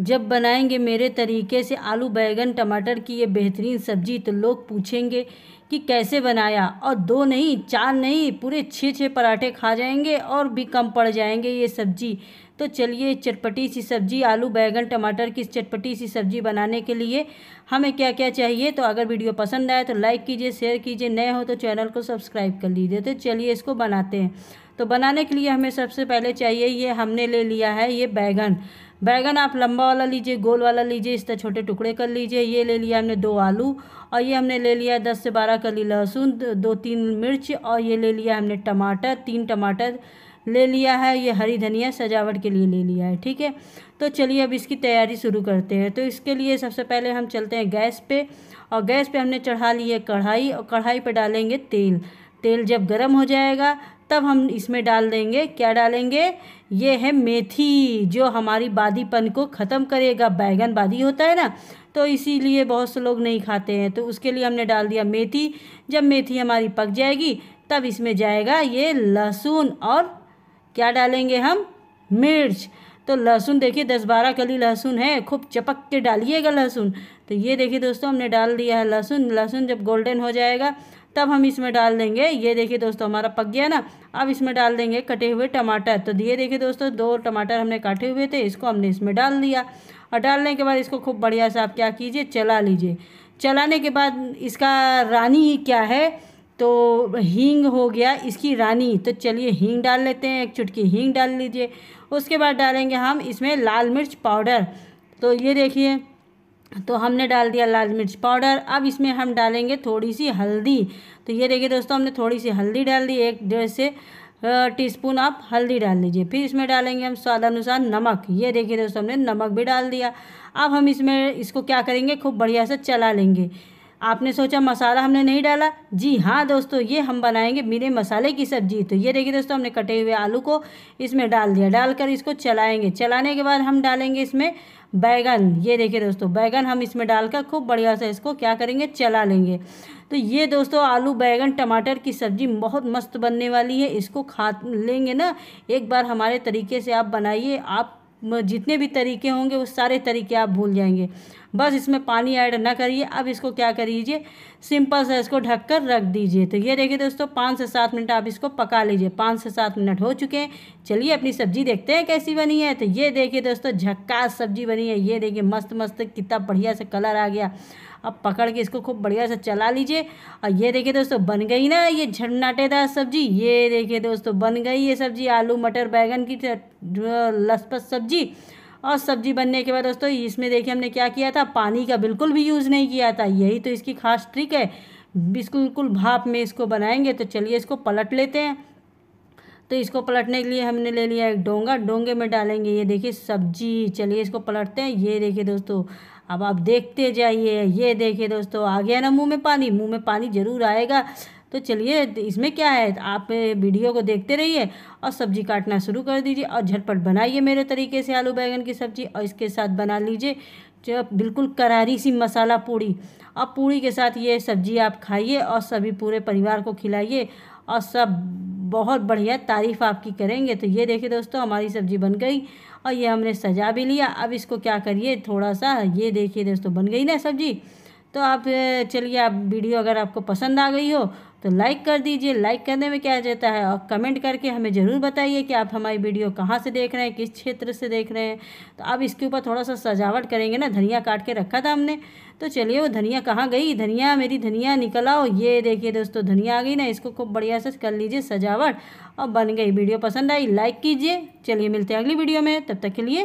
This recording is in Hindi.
जब बनाएंगे मेरे तरीके से आलू बैगन टमाटर की ये बेहतरीन सब्जी तो लोग पूछेंगे कि कैसे बनाया और दो नहीं चार नहीं पूरे छः छः पराठे खा जाएंगे और भी कम पड़ जाएंगे ये सब्जी तो चलिए चटपटी सी सब्जी आलू बैगन टमाटर की चटपटी सी सब्जी बनाने के लिए हमें क्या क्या चाहिए तो अगर वीडियो पसंद आए तो लाइक कीजिए शेयर कीजिए नए हो तो चैनल को सब्सक्राइब कर लीजिए तो चलिए इसको बनाते हैं तो बनाने के लिए हमें सबसे पहले चाहिए ये हमने ले लिया है ये बैगन बैगन आप लंबा वाला लीजिए गोल वाला लीजिए इस तरह छोटे टुकड़े कर लीजिए ये ले लिया हमने दो आलू और ये हमने ले लिया दस से बारह कली लहसुन दो तीन मिर्च और ये ले लिया हमने टमाटर तीन टमाटर ले लिया है ये हरी धनिया सजावट के लिए ले लिया है ठीक है तो चलिए अब इसकी तैयारी शुरू करते हैं तो इसके लिए सबसे पहले हम चलते हैं गैस पे और गैस पे हमने चढ़ा ली है कढ़ाई और कढ़ाई पे डालेंगे तेल तेल जब गर्म हो जाएगा तब हम इसमें डाल देंगे क्या डालेंगे ये है मेथी जो हमारी बादीपन को ख़त्म करेगा बैगन बादी होता है ना तो इसीलिए बहुत से लोग नहीं खाते हैं तो उसके लिए हमने डाल दिया मेथी जब मेथी हमारी पक जाएगी तब इसमें जाएगा ये लहसुन और क्या डालेंगे हम मिर्च तो लहसुन देखिए दस बारह कली लहसुन है खूब चपक के डालिएगा लहसुन तो ये देखिए दोस्तों हमने डाल दिया है लहसुन लहसुन जब गोल्डन हो जाएगा तब हम इसमें डाल देंगे ये देखिए दोस्तों हमारा पक गया ना अब इसमें डाल देंगे कटे हुए टमाटर तो ये देखिए दोस्तों दो टमाटर हमने काटे हुए थे इसको हमने इसमें डाल दिया और डालने के बाद इसको खूब बढ़िया से आप क्या कीजिए चला लीजिए चलाने के बाद इसका रानी क्या है तो हींग हो गया इसकी रानी तो चलिए हींग डाल लेते हैं एक चुटकी हींग डाल लीजिए उसके बाद डालेंगे हम इसमें लाल मिर्च पाउडर तो ये देखिए तो हमने डाल दिया लाल मिर्च पाउडर अब इसमें हम डालेंगे थोड़ी सी हल्दी तो ये देखिए दोस्तों हमने थोड़ी सी हल्दी डाल दी एक डेढ़ से टी स्पून आप हल्दी डाल लीजिए फिर इसमें डालेंगे हम स्वाद अनुसार नमक ये देखिए दोस्तों हमने नमक भी डाल दिया अब हम इसमें इसको क्या करेंगे खूब बढ़िया से चला लेंगे आपने सोचा मसाला हमने नहीं डाला जी हाँ दोस्तों ये हम बनाएंगे बिना मसाले की सब्जी तो ये देखिए दोस्तों हमने कटे हुए आलू को इसमें डाल दिया डालकर इसको चलाएंगे चलाने के बाद हम डालेंगे इसमें बैगन ये देखिए दोस्तों बैगन हम इसमें डालकर खूब बढ़िया से इसको क्या करेंगे चला लेंगे तो ये दोस्तों आलू बैगन टमाटर की सब्ज़ी बहुत मस्त बनने वाली है इसको खा लेंगे ना एक बार हमारे तरीके से आप बनाइए आप जितने भी तरीके होंगे वो सारे तरीके आप भूल जाएंगे बस इसमें पानी ऐड ना करिए अब इसको क्या करीजिए सिंपल सा इसको ढक कर रख दीजिए तो ये देखिए दोस्तों पाँच से सात मिनट आप इसको पका लीजिए पाँच से सात मिनट हो चुके हैं चलिए अपनी सब्जी देखते हैं कैसी बनी है तो ये देखिए दोस्तों झक्कास सब्जी बनी है ये देखिए मस्त मस्त कितना बढ़िया से कलर आ गया अब पकड़ के इसको खूब बढ़िया से चला लीजिए और ये देखिए दोस्तों बन गई ना ये झन्नाटेदार सब्जी ये देखिए दोस्तों बन गई ये सब्जी आलू मटर बैगन की लसपस सब्जी और सब्जी बनने के बाद दोस्तों इसमें देखिए हमने क्या किया था पानी का बिल्कुल भी यूज़ नहीं किया था यही तो इसकी खास ट्रिक है बिल्कुल भाप में इसको बनाएंगे तो चलिए इसको पलट लेते हैं तो इसको पलटने के लिए हमने ले लिया एक डोंगा डोंगे में डालेंगे ये देखिए सब्जी चलिए इसको पलटते हैं ये देखिए दोस्तों अब आप देखते जाइए ये देखिए दोस्तों आ गया ना मुँह में पानी मुँह में पानी ज़रूर आएगा तो चलिए इसमें क्या है आप वीडियो को देखते रहिए और सब्जी काटना शुरू कर दीजिए और झटपट बनाइए मेरे तरीके से आलू बैंगन की सब्जी और इसके साथ बना लीजिए जो बिल्कुल करारी सी मसाला पूड़ी और पूड़ी के साथ ये सब्जी आप खाइए और सभी पूरे परिवार को खिलाइए और सब बहुत बढ़िया तारीफ़ आपकी करेंगे तो ये देखिए दोस्तों हमारी सब्ज़ी बन गई और ये हमने सजा भी लिया अब इसको क्या करिए थोड़ा सा ये देखिए दोस्तों बन गई ना सब्ज़ी तो आप चलिए आप वीडियो अगर आपको पसंद आ गई हो तो लाइक कर दीजिए लाइक करने में क्या जाता है और कमेंट करके हमें ज़रूर बताइए कि आप हमारी वीडियो कहाँ से देख रहे हैं किस क्षेत्र से देख रहे हैं तो आप इसके ऊपर थोड़ा सा सजावट करेंगे ना धनिया काट के रखा था हमने तो चलिए वो धनिया कहाँ गई धनिया मेरी धनिया निकल आओ ये देखिए दोस्तों धनिया आ गई ना इसको खूब बढ़िया से कर लीजिए सजावट और बन गई वीडियो पसंद आई लाइक कीजिए चलिए मिलते हैं अगली वीडियो में तब तक के लिए